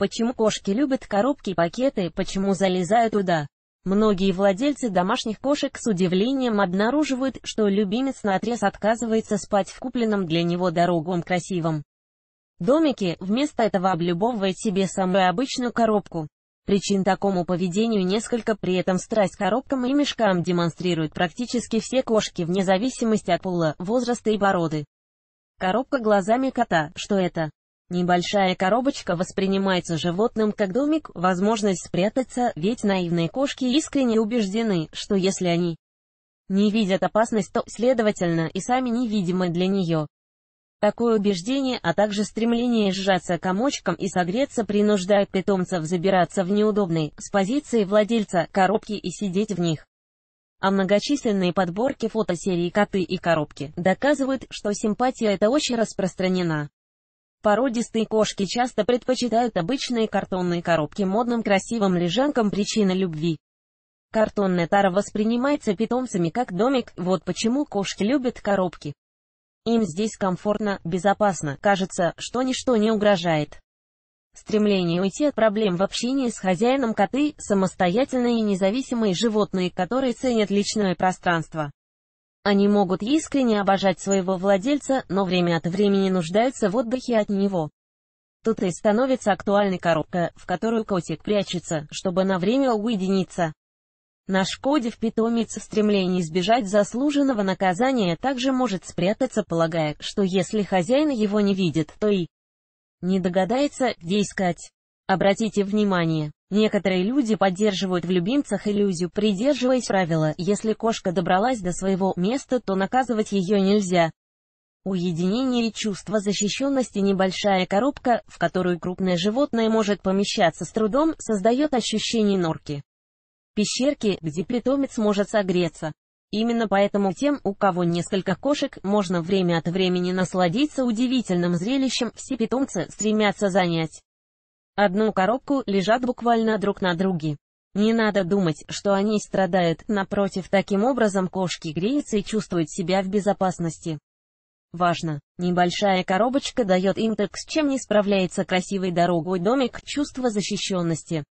Почему кошки любят коробки и пакеты, почему залезают туда? Многие владельцы домашних кошек с удивлением обнаруживают, что любимец на наотрез отказывается спать в купленном для него дорогом красивом домике, вместо этого облюбовывает себе самую обычную коробку. Причин такому поведению несколько, при этом страсть коробкам и мешкам демонстрируют практически все кошки вне зависимости от пола, возраста и породы. Коробка глазами кота, что это? Небольшая коробочка воспринимается животным как домик, возможность спрятаться, ведь наивные кошки искренне убеждены, что если они не видят опасность, то, следовательно, и сами невидимы для нее. Такое убеждение, а также стремление сжаться комочком и согреться принуждает питомцев забираться в неудобные, с позиции владельца, коробки и сидеть в них. А многочисленные подборки фотосерии «Коты и коробки» доказывают, что симпатия эта очень распространена. Породистые кошки часто предпочитают обычные картонные коробки модным красивым лежанкам причина любви. Картонная тара воспринимается питомцами как домик, вот почему кошки любят коробки. Им здесь комфортно, безопасно, кажется, что ничто не угрожает. Стремление уйти от проблем в общении с хозяином коты – самостоятельные и независимые животные, которые ценят личное пространство. Они могут искренне обожать своего владельца, но время от времени нуждаются в отдыхе от него. Тут и становится актуальной коробка, в которую котик прячется, чтобы на время уединиться. Наш Коди в питомец в стремлении избежать заслуженного наказания также может спрятаться, полагая, что если хозяин его не видит, то и не догадается, где искать. Обратите внимание, Некоторые люди поддерживают в любимцах иллюзию, придерживаясь правила, если кошка добралась до своего места, то наказывать ее нельзя. Уединение и чувство защищенности небольшая коробка, в которую крупное животное может помещаться с трудом, создает ощущение норки. Пещерки, где питомец может согреться. Именно поэтому тем, у кого несколько кошек, можно время от времени насладиться удивительным зрелищем, все питомцы стремятся занять одну коробку, лежат буквально друг на друге. Не надо думать, что они страдают, напротив, таким образом кошки греются и чувствуют себя в безопасности. Важно! Небольшая коробочка дает им так с чем не справляется красивый дорогой домик чувство защищенности.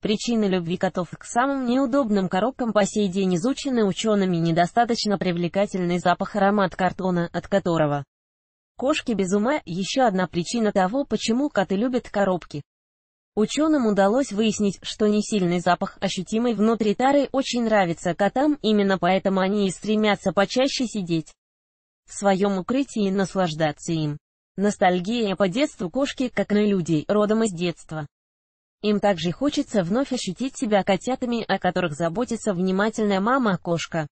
Причины любви котов к самым неудобным коробкам по сей день изучены учеными недостаточно привлекательный запах аромат картона, от которого Кошки без ума – еще одна причина того, почему коты любят коробки. Ученым удалось выяснить, что несильный запах, ощутимый внутри тары, очень нравится котам, именно поэтому они и стремятся почаще сидеть в своем укрытии и наслаждаться им. Ностальгия по детству кошки, как и людей, родом из детства. Им также хочется вновь ощутить себя котятами, о которых заботится внимательная мама-кошка.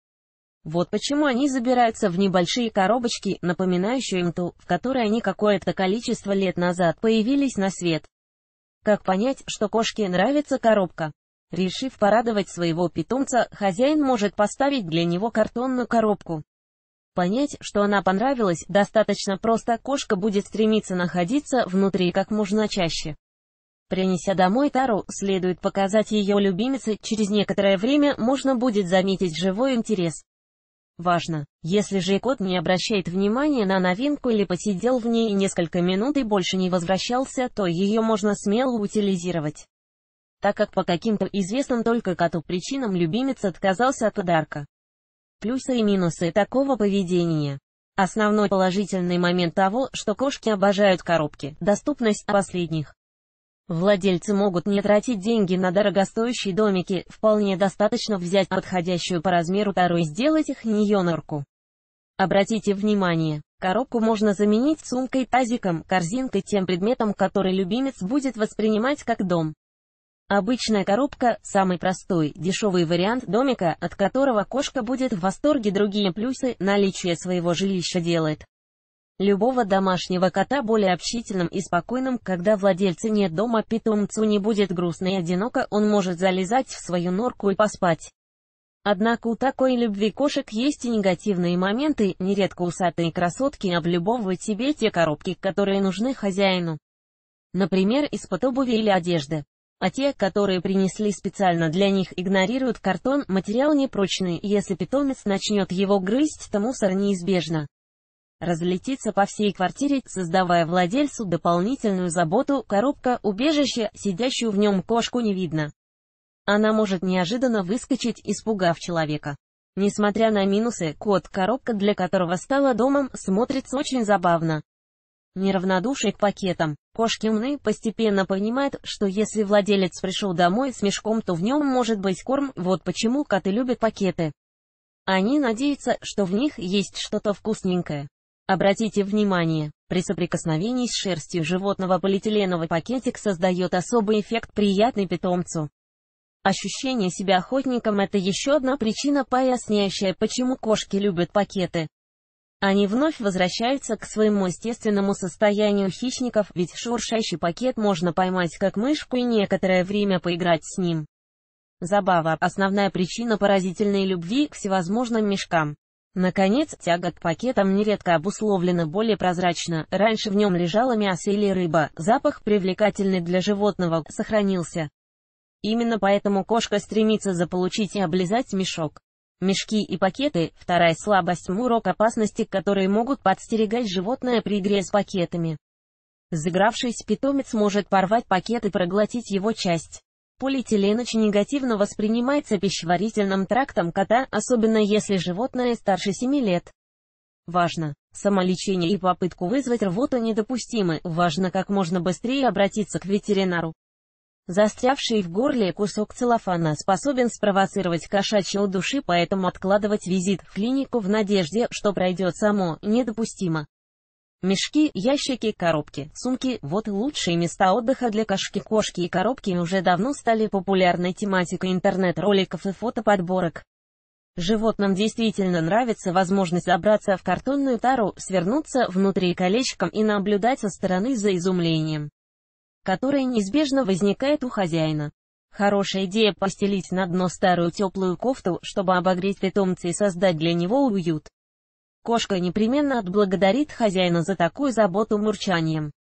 Вот почему они забираются в небольшие коробочки, напоминающие им ту, в которой они какое-то количество лет назад появились на свет. Как понять, что кошке нравится коробка? Решив порадовать своего питомца, хозяин может поставить для него картонную коробку. Понять, что она понравилась, достаточно просто, кошка будет стремиться находиться внутри как можно чаще. Принеся домой тару, следует показать ее любимице, через некоторое время можно будет заметить живой интерес. Важно, если же кот не обращает внимания на новинку или посидел в ней несколько минут и больше не возвращался, то ее можно смело утилизировать. Так как по каким-то известным только коту причинам любимец отказался от подарка. Плюсы и минусы такого поведения. Основной положительный момент того, что кошки обожают коробки, доступность последних. Владельцы могут не тратить деньги на дорогостоящие домики, вполне достаточно взять подходящую по размеру тару и сделать их ньонорку. Обратите внимание, коробку можно заменить сумкой, тазиком, корзинкой, тем предметом, который любимец будет воспринимать как дом. Обычная коробка – самый простой, дешевый вариант домика, от которого кошка будет в восторге. Другие плюсы – наличие своего жилища делает любого домашнего кота более общительным и спокойным, когда владельца нет дома, питомцу не будет грустно и одиноко, он может залезать в свою норку и поспать. Однако у такой любви кошек есть и негативные моменты, нередко усатые красотки облюбовывают себе те коробки, которые нужны хозяину. Например, из-под обуви или одежды. А те, которые принесли специально для них, игнорируют картон, материал непрочный, если питомец начнет его грызть, то мусор неизбежно разлетится по всей квартире, создавая владельцу дополнительную заботу, коробка, убежище, сидящую в нем кошку не видно. Она может неожиданно выскочить, испугав человека. Несмотря на минусы, кот-коробка, для которого стала домом, смотрится очень забавно. Неравнодушие к пакетам. Кошки умны постепенно понимают, что если владелец пришел домой с мешком, то в нем может быть корм, вот почему коты любят пакеты. Они надеются, что в них есть что-то вкусненькое. Обратите внимание, при соприкосновении с шерстью животного полиэтиленовый пакетик создает особый эффект приятный питомцу. Ощущение себя охотником – это еще одна причина, поясняющая, почему кошки любят пакеты. Они вновь возвращаются к своему естественному состоянию хищников, ведь шуршащий пакет можно поймать как мышку и некоторое время поиграть с ним. Забава – основная причина поразительной любви к всевозможным мешкам. Наконец, тяга к пакетам нередко обусловлена более прозрачно. Раньше в нем лежало мясо или рыба, запах, привлекательный для животного, сохранился. Именно поэтому кошка стремится заполучить и облизать мешок. Мешки и пакеты – вторая слабость мурок опасности, которые могут подстерегать животное при игре с пакетами. Загравшись, питомец может порвать пакет и проглотить его часть. Полиэтилен очень негативно воспринимается пищеварительным трактом кота, особенно если животное старше 7 лет. Важно. Самолечение и попытку вызвать рвоту недопустимы, важно как можно быстрее обратиться к ветеринару. Застрявший в горле кусок целлофана способен спровоцировать кошачьи удуши, поэтому откладывать визит в клинику в надежде, что пройдет само, недопустимо. Мешки, ящики, коробки, сумки – вот лучшие места отдыха для кошки-кошки и коробки уже давно стали популярной тематикой интернет-роликов и фотоподборок. Животным действительно нравится возможность забраться в картонную тару, свернуться внутри колечком и наблюдать со стороны за изумлением, которое неизбежно возникает у хозяина. Хорошая идея постелить на дно старую теплую кофту, чтобы обогреть питомца и создать для него уют. Кошка непременно отблагодарит хозяина за такую заботу мурчанием.